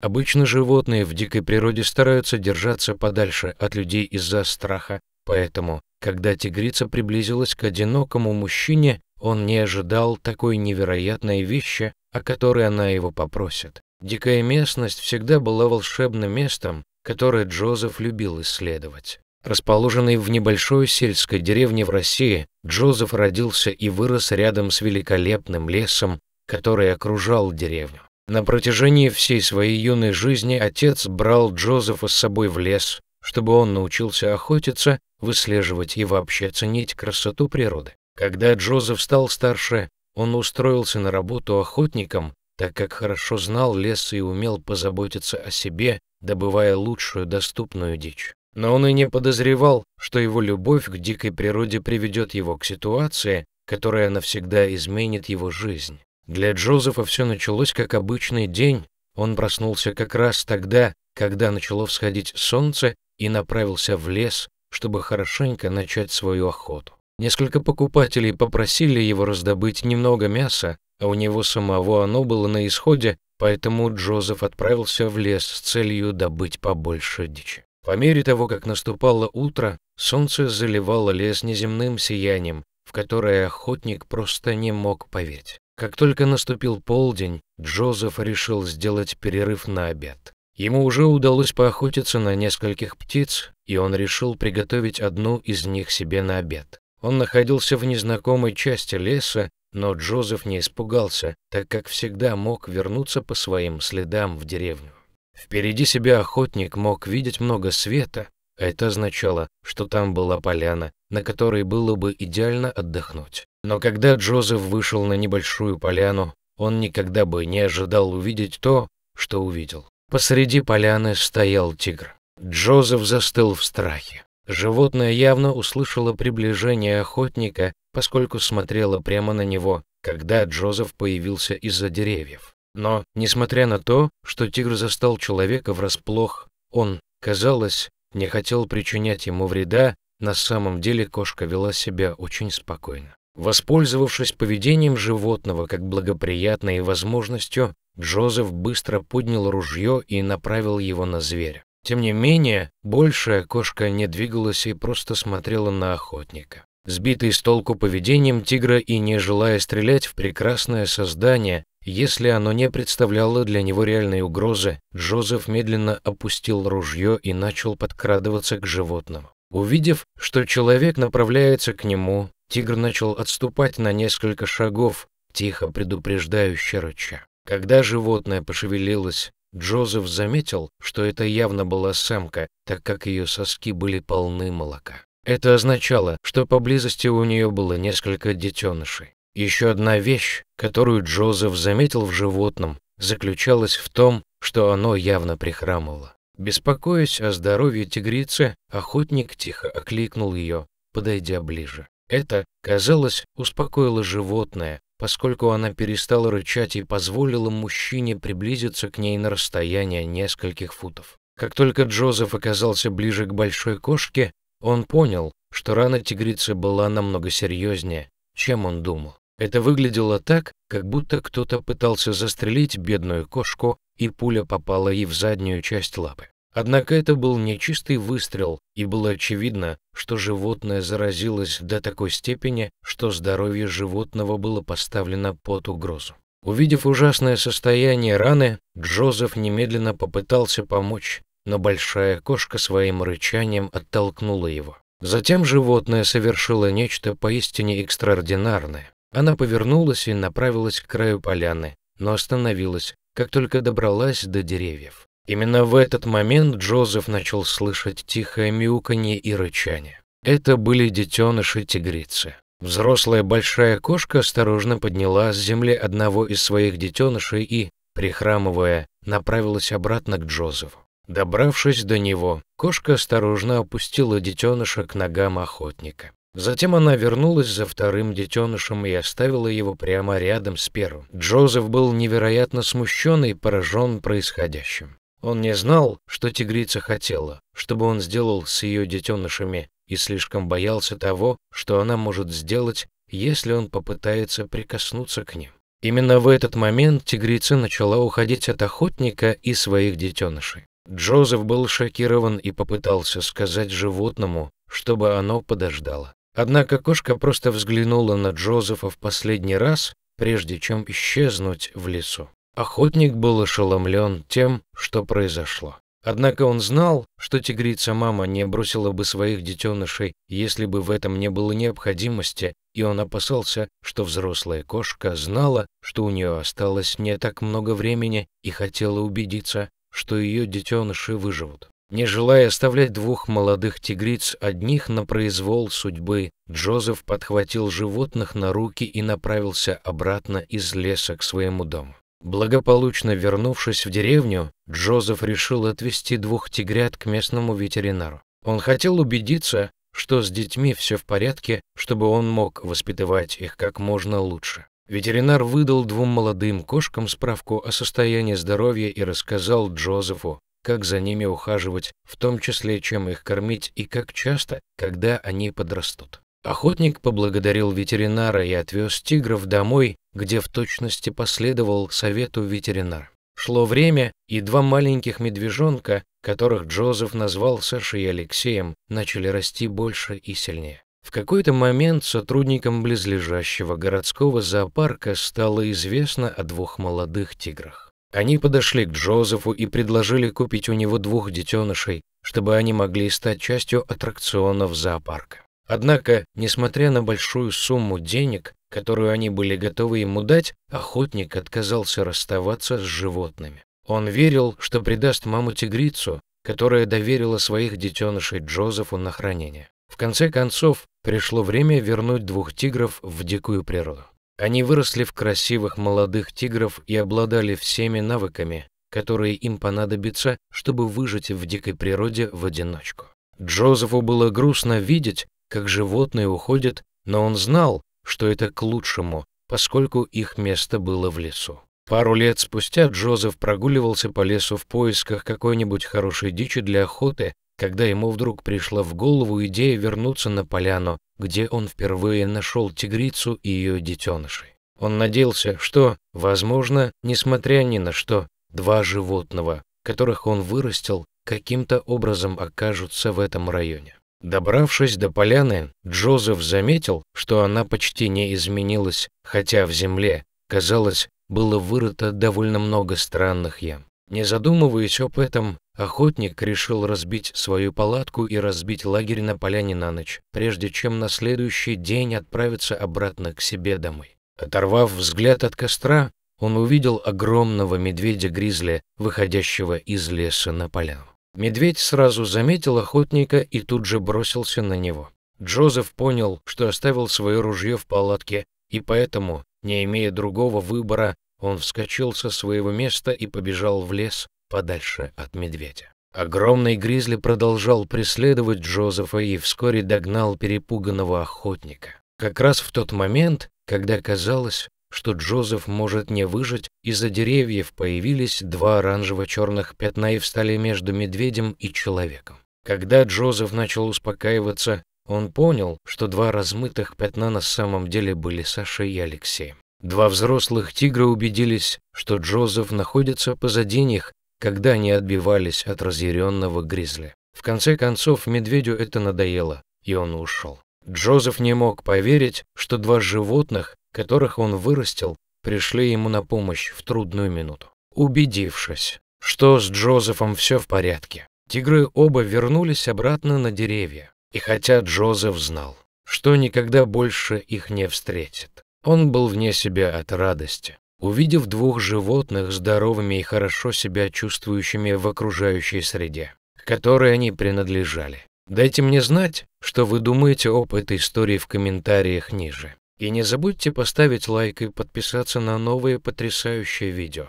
Обычно животные в дикой природе стараются держаться подальше от людей из-за страха, поэтому, когда тигрица приблизилась к одинокому мужчине, он не ожидал такой невероятной вещи, о которой она его попросит. Дикая местность всегда была волшебным местом, которое Джозеф любил исследовать. Расположенный в небольшой сельской деревне в России, Джозеф родился и вырос рядом с великолепным лесом, который окружал деревню. На протяжении всей своей юной жизни отец брал Джозефа с собой в лес, чтобы он научился охотиться, выслеживать и вообще ценить красоту природы. Когда Джозеф стал старше, он устроился на работу охотником, так как хорошо знал лес и умел позаботиться о себе, добывая лучшую доступную дичь. Но он и не подозревал, что его любовь к дикой природе приведет его к ситуации, которая навсегда изменит его жизнь. Для Джозефа все началось как обычный день. Он проснулся как раз тогда, когда начало всходить солнце, и направился в лес, чтобы хорошенько начать свою охоту. Несколько покупателей попросили его раздобыть немного мяса, а у него самого оно было на исходе, поэтому Джозеф отправился в лес с целью добыть побольше дичи. По мере того, как наступало утро, солнце заливало лес неземным сиянием, в которое охотник просто не мог поверить. Как только наступил полдень, Джозеф решил сделать перерыв на обед. Ему уже удалось поохотиться на нескольких птиц, и он решил приготовить одну из них себе на обед. Он находился в незнакомой части леса, но Джозеф не испугался, так как всегда мог вернуться по своим следам в деревню. Впереди себя охотник мог видеть много света, это означало, что там была поляна, на которой было бы идеально отдохнуть. Но когда Джозеф вышел на небольшую поляну, он никогда бы не ожидал увидеть то, что увидел. Посреди поляны стоял тигр. Джозеф застыл в страхе. Животное явно услышало приближение охотника, поскольку смотрело прямо на него, когда Джозеф появился из-за деревьев. Но, несмотря на то, что тигр застал человека врасплох, он, казалось, не хотел причинять ему вреда, на самом деле кошка вела себя очень спокойно. Воспользовавшись поведением животного как благоприятной возможностью, Джозеф быстро поднял ружье и направил его на зверя. Тем не менее, большая кошка не двигалась и просто смотрела на охотника. Сбитый с толку поведением тигра и не желая стрелять в прекрасное создание, если оно не представляло для него реальной угрозы, Джозеф медленно опустил ружье и начал подкрадываться к животному. Увидев, что человек направляется к нему, тигр начал отступать на несколько шагов, тихо предупреждающе рыча. Когда животное пошевелилось, Джозеф заметил, что это явно была самка, так как ее соски были полны молока. Это означало, что поблизости у нее было несколько детенышей. Еще одна вещь, которую Джозеф заметил в животном, заключалась в том, что оно явно прихрамывало. Беспокоясь о здоровье тигрицы, охотник тихо окликнул ее, подойдя ближе. Это, казалось, успокоило животное, поскольку она перестала рычать и позволила мужчине приблизиться к ней на расстояние нескольких футов. Как только Джозеф оказался ближе к большой кошке, он понял, что рана тигрицы была намного серьезнее, чем он думал. Это выглядело так, как будто кто-то пытался застрелить бедную кошку, и пуля попала ей в заднюю часть лапы. Однако это был нечистый выстрел, и было очевидно, что животное заразилось до такой степени, что здоровье животного было поставлено под угрозу. Увидев ужасное состояние раны, Джозеф немедленно попытался помочь, но большая кошка своим рычанием оттолкнула его. Затем животное совершило нечто поистине экстраординарное. Она повернулась и направилась к краю поляны, но остановилась, как только добралась до деревьев. Именно в этот момент Джозеф начал слышать тихое мяуканье и рычание. Это были детеныши тигрицы. Взрослая большая кошка осторожно подняла с земли одного из своих детенышей и, прихрамывая, направилась обратно к Джозефу. Добравшись до него, кошка осторожно опустила детеныша к ногам охотника. Затем она вернулась за вторым детенышем и оставила его прямо рядом с первым. Джозеф был невероятно смущен и поражен происходящим. Он не знал, что тигрица хотела, чтобы он сделал с ее детенышами, и слишком боялся того, что она может сделать, если он попытается прикоснуться к ним. Именно в этот момент тигрица начала уходить от охотника и своих детенышей. Джозеф был шокирован и попытался сказать животному, чтобы оно подождало. Однако кошка просто взглянула на Джозефа в последний раз, прежде чем исчезнуть в лесу. Охотник был ошеломлен тем, что произошло. Однако он знал, что тигрица-мама не бросила бы своих детенышей, если бы в этом не было необходимости, и он опасался, что взрослая кошка знала, что у нее осталось не так много времени и хотела убедиться, что ее детеныши выживут. Не желая оставлять двух молодых тигриц одних на произвол судьбы, Джозеф подхватил животных на руки и направился обратно из леса к своему дому. Благополучно вернувшись в деревню, Джозеф решил отвезти двух тигрят к местному ветеринару. Он хотел убедиться, что с детьми все в порядке, чтобы он мог воспитывать их как можно лучше. Ветеринар выдал двум молодым кошкам справку о состоянии здоровья и рассказал Джозефу, как за ними ухаживать, в том числе чем их кормить и как часто, когда они подрастут. Охотник поблагодарил ветеринара и отвез тигров домой, где в точности последовал совету ветеринара. Шло время, и два маленьких медвежонка, которых Джозеф назвал Сашей и Алексеем, начали расти больше и сильнее. В какой-то момент сотрудникам близлежащего городского зоопарка стало известно о двух молодых тиграх. Они подошли к Джозефу и предложили купить у него двух детенышей, чтобы они могли стать частью аттракционов зоопарка. Однако, несмотря на большую сумму денег, которую они были готовы ему дать, охотник отказался расставаться с животными. Он верил, что предаст маму-тигрицу, которая доверила своих детенышей Джозефу на хранение. В конце концов, пришло время вернуть двух тигров в дикую природу. Они выросли в красивых молодых тигров и обладали всеми навыками, которые им понадобятся, чтобы выжить в дикой природе в одиночку. Джозефу было грустно видеть, как животные уходят, но он знал, что это к лучшему, поскольку их место было в лесу. Пару лет спустя Джозеф прогуливался по лесу в поисках какой-нибудь хорошей дичи для охоты когда ему вдруг пришла в голову идея вернуться на поляну, где он впервые нашел тигрицу и ее детенышей. Он надеялся, что, возможно, несмотря ни на что, два животного, которых он вырастил, каким-то образом окажутся в этом районе. Добравшись до поляны, Джозеф заметил, что она почти не изменилась, хотя в земле, казалось, было вырыто довольно много странных ям. Не задумываясь об этом, охотник решил разбить свою палатку и разбить лагерь на поляне на ночь, прежде чем на следующий день отправиться обратно к себе домой. Оторвав взгляд от костра, он увидел огромного медведя гризли, выходящего из леса на поляну. Медведь сразу заметил охотника и тут же бросился на него. Джозеф понял, что оставил свое ружье в палатке, и поэтому, не имея другого выбора, он вскочил со своего места и побежал в лес подальше от медведя. Огромный гризли продолжал преследовать Джозефа и вскоре догнал перепуганного охотника. Как раз в тот момент, когда казалось, что Джозеф может не выжить, из-за деревьев появились два оранжево-черных пятна и встали между медведем и человеком. Когда Джозеф начал успокаиваться, он понял, что два размытых пятна на самом деле были Сашей и Алексеем. Два взрослых тигра убедились, что Джозеф находится позади них, когда они отбивались от разъяренного гризли. В конце концов, медведю это надоело, и он ушел. Джозеф не мог поверить, что два животных, которых он вырастил, пришли ему на помощь в трудную минуту. Убедившись, что с Джозефом все в порядке, тигры оба вернулись обратно на деревья. И хотя Джозеф знал, что никогда больше их не встретит, он был вне себя от радости. Увидев двух животных, здоровыми и хорошо себя чувствующими в окружающей среде, которой они принадлежали. Дайте мне знать, что вы думаете об этой истории в комментариях ниже. И не забудьте поставить лайк и подписаться на новые потрясающие видео.